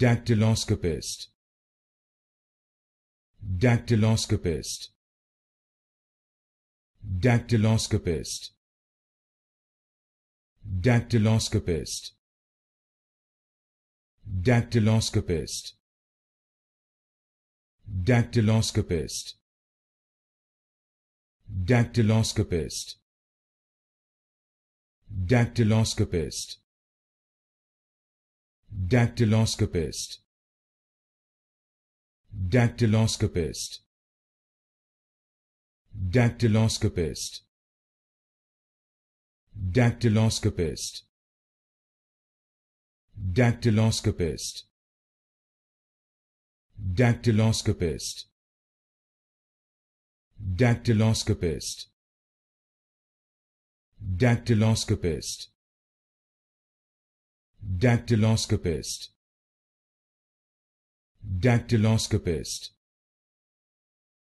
Dactyloscopist. Dactyloscopist. Dactyloscopist. Dactyloscopist. Dactyloscopist. Dactyloscopist. Dactyloscopist. Dactyloscopist dactyloscopist dactyloscopist dactyloscopist dactyloscopist dactyloscopist dactyloscopist dactyloscopist dactyloscopist Dactyloscopist. Dactyloscopist.